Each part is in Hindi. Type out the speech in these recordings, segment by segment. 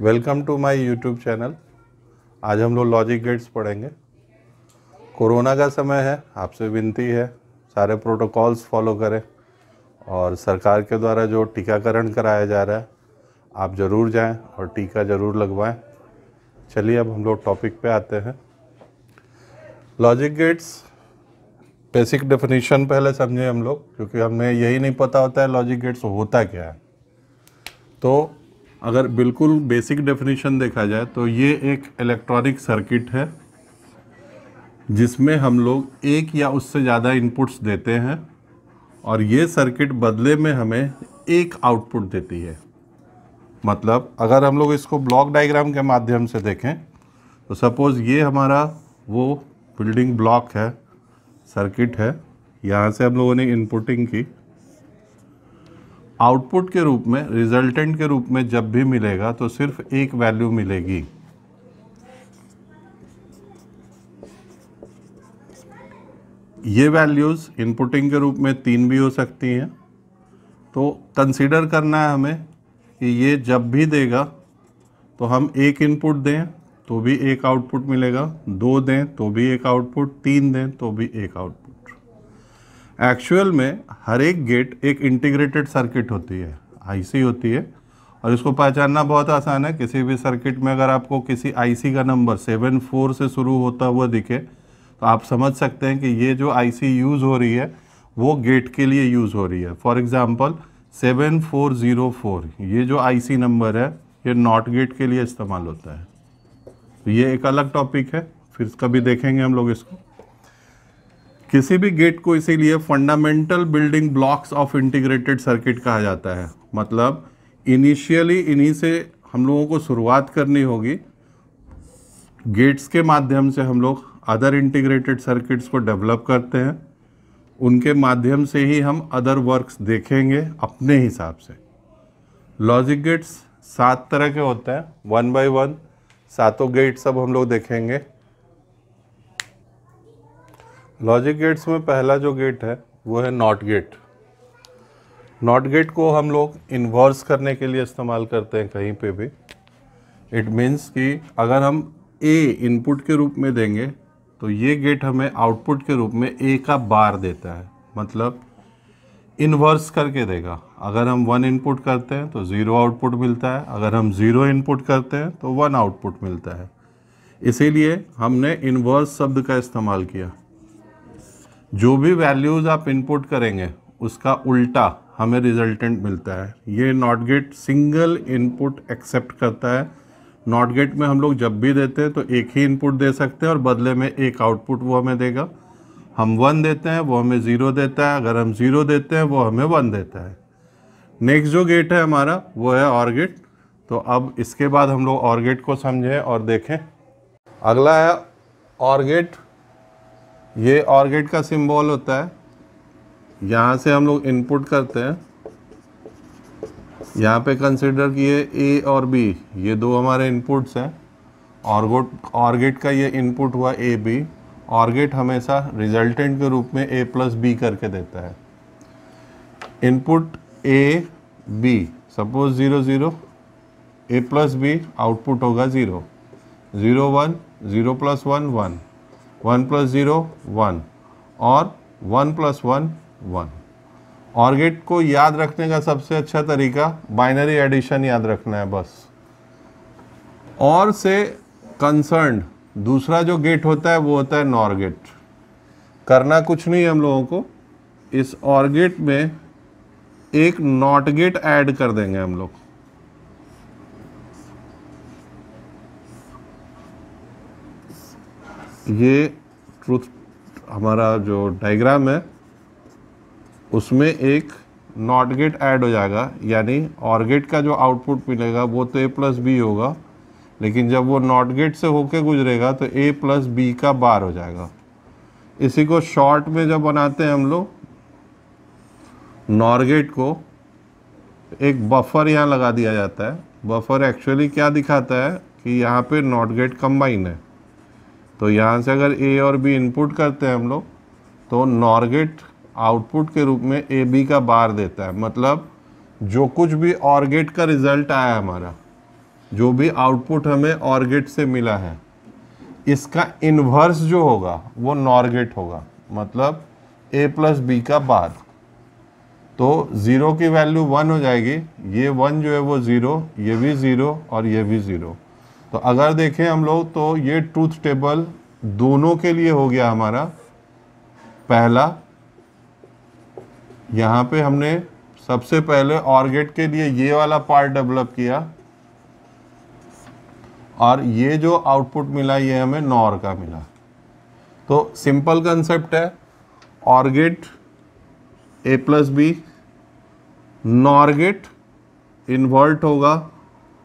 welcome to my YouTube channel आज हम लोग लॉजिक गेट्स पढ़ेंगे कोरोना का समय है आपसे विनती है सारे प्रोटोकॉल्स फॉलो करें और सरकार के द्वारा जो टीकाकरण कराया जा रहा है आप ज़रूर जाएं और टीका ज़रूर लगवाएं चलिए अब हम लोग टॉपिक पे आते हैं लॉजिक गेट्स बेसिक डेफिनेशन पहले समझें हम लोग क्योंकि हमें यही नहीं पता होता है लॉजिक गेट्स होता क्या है तो अगर बिल्कुल बेसिक डेफिनेशन देखा जाए तो ये एक इलेक्ट्रॉनिक सर्किट है जिसमें हम लोग एक या उससे ज़्यादा इनपुट्स देते हैं और ये सर्किट बदले में हमें एक आउटपुट देती है मतलब अगर हम लोग इसको ब्लॉक डायग्राम के माध्यम से देखें तो सपोज़ ये हमारा वो बिल्डिंग ब्लॉक है सर्किट है यहाँ से हम लोगों ने इनपुटिंग की आउटपुट के रूप में रिजल्टेंट के रूप में जब भी मिलेगा तो सिर्फ एक वैल्यू मिलेगी ये वैल्यूज़ इनपुटिंग के रूप में तीन भी हो सकती हैं तो कंसीडर करना है हमें कि ये जब भी देगा तो हम एक इनपुट दें तो भी एक आउटपुट मिलेगा दो दें तो भी एक आउटपुट तीन दें तो भी एक आउटपुट एक्चुअल में हर एक गेट एक इंटीग्रेटेड सर्किट होती है आईसी होती है और इसको पहचानना बहुत आसान है किसी भी सर्किट में अगर आपको किसी आईसी का नंबर सेवन फोर से शुरू होता हुआ दिखे तो आप समझ सकते हैं कि ये जो आईसी यूज़ हो रही है वो गेट के लिए यूज़ हो रही है for example seven four zero four ये जो आईसी नंबर है ये नॉट गेट के लिए इस्तेमाल होता है तो ये एक अलग टॉपिक है फिर कभी देखेंगे हम लोग इसको किसी भी गेट को इसीलिए fundamental building blocks of integrated circuit कहा जाता है मतलब इनिशियली इन्हीं से हम लोगों को शुरुआत करनी होगी गेट्स के माध्यम से हम लोग अदर इंटीग्रेटेड सर्किट्स को डेवलप करते हैं उनके माध्यम से ही हम अदर वर्क्स देखेंगे अपने हिसाब से लॉजिक गेट्स सात तरह के होते हैं वन बाय वन सातों गेट्स सब हम लोग देखेंगे लॉजिक गेट्स में पहला जो गेट है वो है नॉट गेट नॉट गेट को हम लोग इन्वर्स करने के लिए इस्तेमाल करते हैं कहीं पे भी इट मीन्स कि अगर हम ए इनपुट के रूप में देंगे तो ये गेट हमें आउटपुट के रूप में ए का बार देता है मतलब इन्वर्स करके देगा अगर हम वन इनपुट करते हैं तो ज़ीरो आउटपुट मिलता है अगर हम ज़ीरो इनपुट करते हैं तो वन आउटपुट मिलता है इसीलिए हमने इन्वर्स शब्द का इस्तेमाल किया जो भी वैल्यूज़ आप इनपुट करेंगे उसका उल्टा हमें रिजल्टेंट मिलता है ये NOT gate single input accept करता है नॉट गेट में हम लोग जब भी देते हैं तो एक ही इनपुट दे सकते हैं और बदले में एक आउटपुट वो हमें देगा हम वन देते हैं वो हमें ज़ीरो देता है अगर हम ज़ीरो देते हैं वो हमें वन देता है नेक्स्ट जो गेट है हमारा वो है और गेट तो अब इसके बाद हम लोग और गेट को समझें और देखें अगला है और गेट ये और गेट का सिंबल होता है यहाँ से हम लोग इनपुट करते हैं यहाँ पे कंसिडर किए ए और बी ये दो हमारे इनपुट्स हैं और गोट और गेट का ये इनपुट हुआ ए बी और गेट हमेशा रिजल्टेंट के रूप में ए प्लस बी करके देता है input A B suppose zero zero A plus B output होगा zero zero one zero plus one one one plus zero one और one plus one one OR gate को याद रखने का सबसे अच्छा तरीका बाइनरी एडिशन याद रखना है बस और से कंसर्न दूसरा जो गेट होता है वो होता है नॉर गेट करना कुछ नहीं हम लोगों को इस ऑर्गेट में एक नॉट गेट ऐड कर देंगे हम लोग ये ट्रूथ हमारा जो डायग्राम है उसमें एक नॉट गेट ऐड हो जाएगा यानी और गेट का जो आउटपुट मिलेगा वो तो ए प्लस बी होगा लेकिन जब वो नॉट गेट से होके गुजरेगा तो ए प्लस बी का बार हो जाएगा इसी को शॉर्ट में जब बनाते हैं हम लोग नॉर गेट को एक बफर यहाँ लगा दिया जाता है बफर एक्चुअली क्या दिखाता है कि यहाँ पे नॉट गेट कंबाइन है तो यहाँ से अगर ए और बी इनपुट करते हैं हम लोग तो नॉर्गेट आउटपुट के रूप में ए बी का बार देता है मतलब जो कुछ भी ऑर्गेट का रिज़ल्ट आया हमारा जो भी आउटपुट हमें ऑर्गेट से मिला है इसका इन्वर्स जो होगा वो नॉर्गेट होगा मतलब ए प्लस बी का बार तो ज़ीरो की वैल्यू वन हो जाएगी ये वन जो है वो ज़ीरो ये भी ज़ीरो और ये भी ज़ीरो तो अगर देखें हम लोग तो ये ट्रूथ टेबल दोनों के लिए हो गया हमारा पहला यहाँ पे हमने सबसे पहले ऑर्गेट के लिए ये वाला पार्ट डेवलप किया और ये जो आउटपुट मिला ये हमें नॉर का मिला तो सिंपल कंसेप्ट है OR gate A plus B NOR gate involved होगा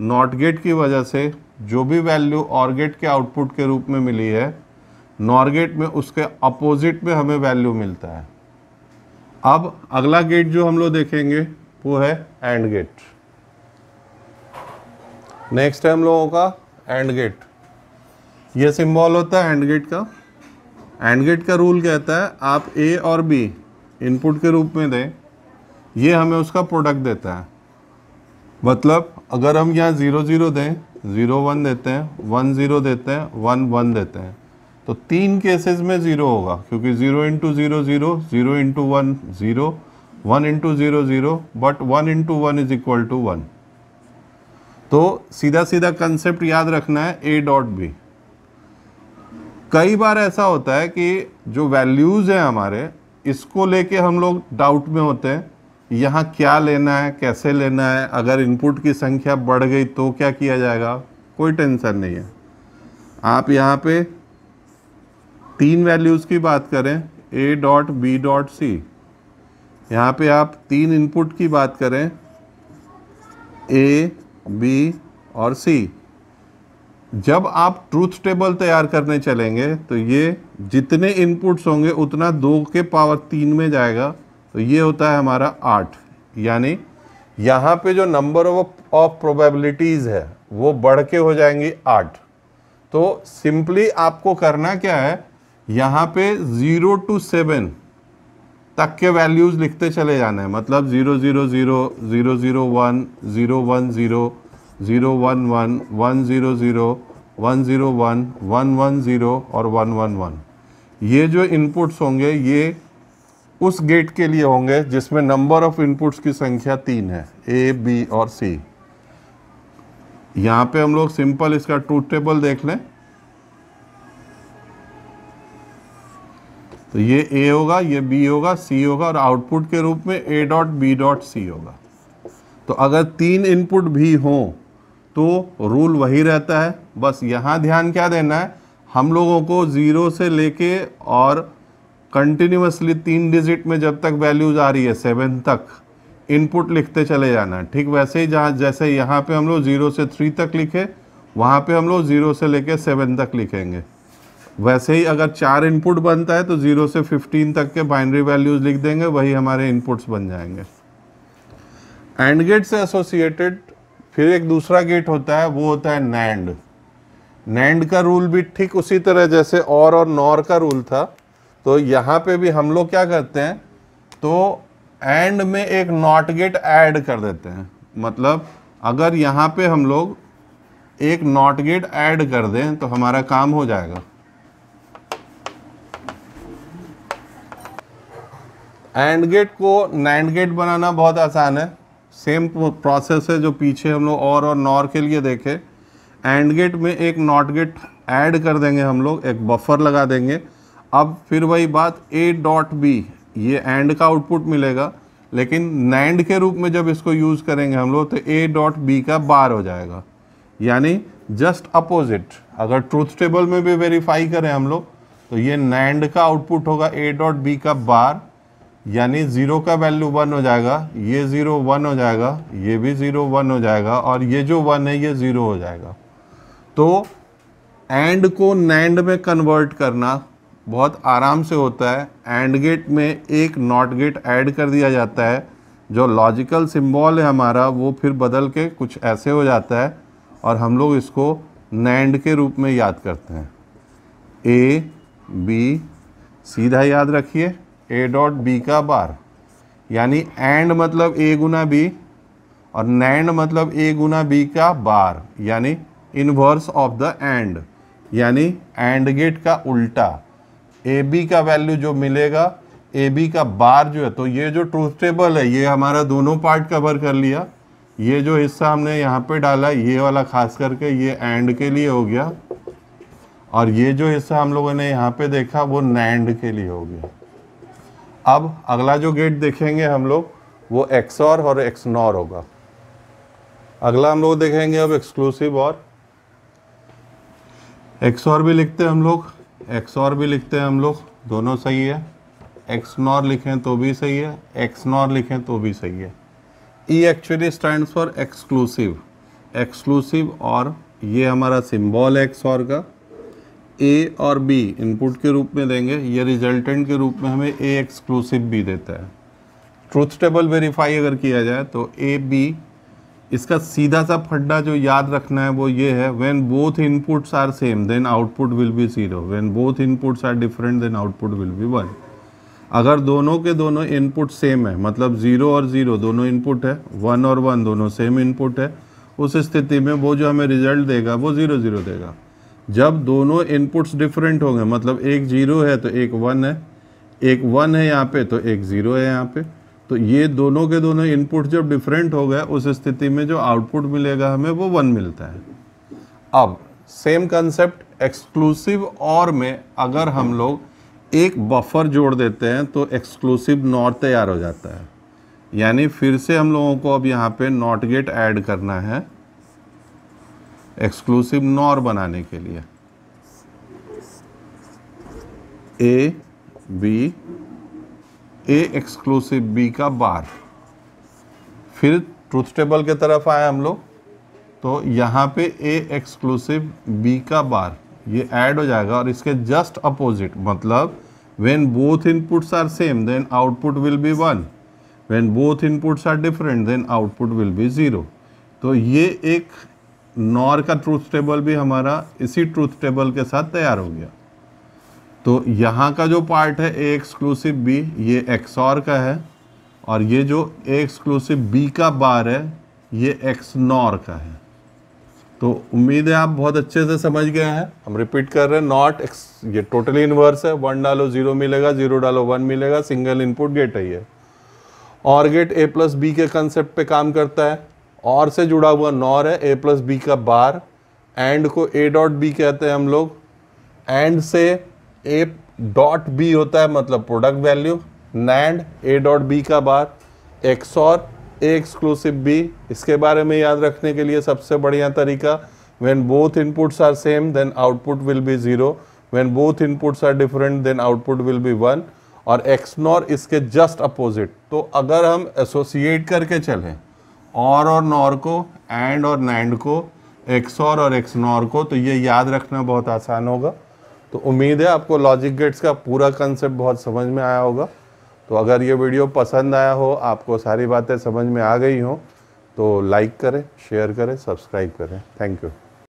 नॉट गेट की वजह से जो भी वैल्यू और गेट के आउटपुट के रूप में मिली है नॉर्गेट में उसके अपोजिट में हमें वैल्यू मिलता है अब अगला गेट जो हम लोग देखेंगे वो है एंड गेट नेक्स्ट है हम लोगों का एंड गेट ये सिंबल होता है एंड गेट का एंड गेट का रूल कहता है आप ए और बी इनपुट के रूप में दें ये हमें उसका प्रोडक्ट देता है मतलब अगर हम यहाँ ज़ीरो ज़ीरो दें ज़ीरो वन देते हैं वन ज़ीरो देते हैं वन वन देते हैं तो तीन केसेस में ज़ीरो होगा क्योंकि zero into zero zero zero into one zero one into zero zero but one into one is equal to one तो सीधा सीधा कंसेप्ट याद रखना है ए डॉट बी कई बार ऐसा होता है कि जो वैल्यूज़ हैं हमारे इसको लेके हम लोग डाउट में होते हैं यहाँ क्या लेना है कैसे लेना है अगर इनपुट की संख्या बढ़ गई तो क्या किया जाएगा कोई टेंशन नहीं है आप यहाँ पे तीन वैल्यूज़ की बात करें A dot B dot C यहाँ पे आप तीन इनपुट की बात करें ए बी और सी जब आप ट्रूथ टेबल तैयार करने चलेंगे तो ये जितने इनपुट्स होंगे उतना दो के पावर तीन में जाएगा तो ये होता है हमारा आठ यानी यहाँ पे जो नंबर ऑफ प्रोबेबिलिटीज़ है वो बढ़ के हो जाएंगी आठ तो सिंपली आपको करना क्या है यहाँ पे ज़ीरो टू सेवन तक के वैल्यूज़ लिखते चले जाना है मतलब zero zero zero zero zero one zero one zero zero one one one zero zero one zero one one one zero और वन वन वन ये जो इनपुट्स होंगे ये उस गेट के लिए होंगे जिसमें नंबर ऑफ इनपुट्स की संख्या तीन है ए बी और सी यहां पे हम लोग सिंपल इसका ट्रूथ टेबल देख लें तो ये ए होगा ये बी होगा सी होगा और आउटपुट के रूप में A dot B dot C होगा तो अगर तीन इनपुट भी हो तो रूल वही रहता है बस यहां ध्यान क्या देना है हम लोगों को ज़ीरो से लेके और कंटिन्यूसली तीन डिजिट में जब तक वैल्यूज आ रही है सेवन तक इनपुट लिखते चले जाना ठीक वैसे ही जहाँ जैसे यहाँ पे हम लोग ज़ीरो से थ्री तक लिखे वहाँ पे हम लोग ज़ीरो से लेके सेवन तक लिखेंगे वैसे ही अगर चार इनपुट बनता है तो ज़ीरो से फिफ्टीन तक के बाइनरी वैल्यूज़ लिख देंगे वही हमारे इनपुट्स बन जाएंगे एंड गेट से एसोसिएटेड फिर एक दूसरा गेट होता है वो होता है नैंड नैंड का रूल भी ठीक उसी तरह जैसे और और नॉर का रूल था तो यहाँ पे भी हम लोग क्या करते हैं तो एंड में एक नॉट गेट ऐड कर देते हैं मतलब अगर यहाँ पे हम लोग एक नॉट गेट ऐड कर दें तो हमारा काम हो जाएगा एंड गेट को नैंड गेट बनाना बहुत आसान है सेम प्रोसेस है जो पीछे हम लोग और और नॉर के लिए देखे एंड गेट में एक नॉट गेट ऐड कर देंगे हम लोग एक बफर लगा देंगे अब फिर वही बात ए डॉट बी ये एंड का आउटपुट मिलेगा लेकिन नैंड के रूप में जब इसको यूज़ करेंगे हम लोग तो ए डॉट बी का बार हो जाएगा यानी जस्ट अपोजिट अगर ट्रूथ टेबल में भी वेरीफाई करें हम लोग तो ये नैंड का आउटपुट होगा ए डॉट बी का बार यानी ज़ीरो का वैल्यू वन हो जाएगा ये ज़ीरो वन हो जाएगा ये भी ज़ीरो वन हो जाएगा और ये जो वन है ये ज़ीरो हो जाएगा तो एंड को नैंड में कन्वर्ट करना बहुत आराम से होता है एंड गेट में एक नॉट गेट ऐड कर दिया जाता है जो लॉजिकल सिंबल है हमारा वो फिर बदल के कुछ ऐसे हो जाता है और हम लोग इसको नैंड के रूप में याद करते हैं ए बी सीधा याद रखिए ए डॉट बी का बार यानी एंड मतलब ए गुना बी और नैंड मतलब ए गुना बी का बार यानी इनवर्स ऑफ द एंड यानी एंड गेट का उल्टा ए बी का वैल्यू जो मिलेगा ए बी का बार जो है तो ये जो ट्रूथ टेबल है ये हमारा दोनों पार्ट कवर कर लिया ये जो हिस्सा हमने यहाँ पे डाला ये वाला खास करके ये एंड के लिए हो गया और ये जो हिस्सा हम लोगों ने यहाँ पे देखा वो नैंड के लिए हो गया अब अगला जो गेट देखेंगे हम लोग वो एक्सॉर और एक्सनॉर होगा अगला हम लोग देखेंगे अब एक्सक्लूसिव और एक्सॉर भी लिखते हैं हम लोग एक्स और भी लिखते हैं हम लोग दोनों सही है एक्स नॉर लिखें तो भी सही है एक्स नॉर लिखें तो भी सही है E actually stand for exclusive exclusive और ये हमारा सिंबल है एक्स और का ए और बी इनपुट के रूप में देंगे ये रिजल्टेंट के रूप में हमें ए एक्सक्लूसिव भी देता है ट्रूथ टेबल वेरीफाई अगर किया जाए तो ए बी इसका सीधा सा फड्डा जो याद रखना है वो ये है when both inputs are same then output will be zero when both inputs are different then output will be one अगर दोनों के दोनों इनपुट सेम है मतलब ज़ीरो और ज़ीरो दोनों इनपुट है वन और वन दोनों सेम इनपुट है उस स्थिति में वो जो हमें रिजल्ट देगा वो ज़ीरो ज़ीरो देगा जब दोनों इनपुट्स डिफरेंट होंगे मतलब एक ज़ीरो है तो एक वन है एक वन है यहाँ पे तो एक ज़ीरो है यहाँ पे तो ये दोनों के दोनों इनपुट जब डिफरेंट हो गए उस स्थिति में जो आउटपुट मिलेगा हमें वो वन मिलता है अब सेम कंसेप्ट एक्सक्लूसिव और में अगर हम लोग एक बफर जोड़ देते हैं तो एक्सक्लूसिव नॉट तैयार हो जाता है यानी फिर से हम लोगों को अब यहाँ पे नॉट गेट ऐड करना है एक्सक्लूसिव नॉर बनाने के लिए A B A exclusive B का बार फिर ट्रूथ टेबल के तरफ आए हम लोग तो यहाँ पे ए एक्सक्लूसिव बी का बार ये ऐड हो जाएगा और इसके जस्ट अपोजिट मतलब when both inputs are same then output will be one when both inputs are different then output will be zero तो ये एक नॉर का ट्रूथ टेबल भी हमारा इसी ट्रूथ टेबल के साथ तैयार हो गया तो यहाँ का जो पार्ट है ए एक्सक्लूसिव बी ये एक्स और का है और ये जो ए एक्सक्लूसिव बी का बार है ये एक्स नॉर का है तो उम्मीद है आप बहुत अच्छे से समझ गए हैं हम रिपीट कर रहे हैं नॉट एक्स ये टोटली इन्वर्स है वन डालो जीरो मिलेगा जीरो डालो वन मिलेगा सिंगल इनपुट गेट है ये OR gate A plus B के कंसेप्ट पे काम करता है और से जुड़ा हुआ नॉर है ए प्लस बी का बार एंड को ए डॉट बी कहते हैं हम लोग एंड से ए डॉट बी होता है मतलब product value NAND A dot B का बार एक्स और ए एक्सक्लूसिव बी इसके बारे में याद रखने के लिए सबसे बढ़िया तरीका when both inputs are same then output will be zero when both inputs are different then output will be one और नॉर इसके जस्ट अपोजिट तो अगर हम एसोसिएट करके चलें और और नॉर को एंड और नैंड को एक्स और नॉर को तो ये याद रखना बहुत आसान होगा तो उम्मीद है आपको लॉजिक गेट्स का पूरा कंसेप्ट बहुत समझ में आया होगा तो अगर ये वीडियो पसंद आया हो आपको सारी बातें समझ में आ गई हो तो लाइक करें शेयर करें सब्सक्राइब करें थैंक यू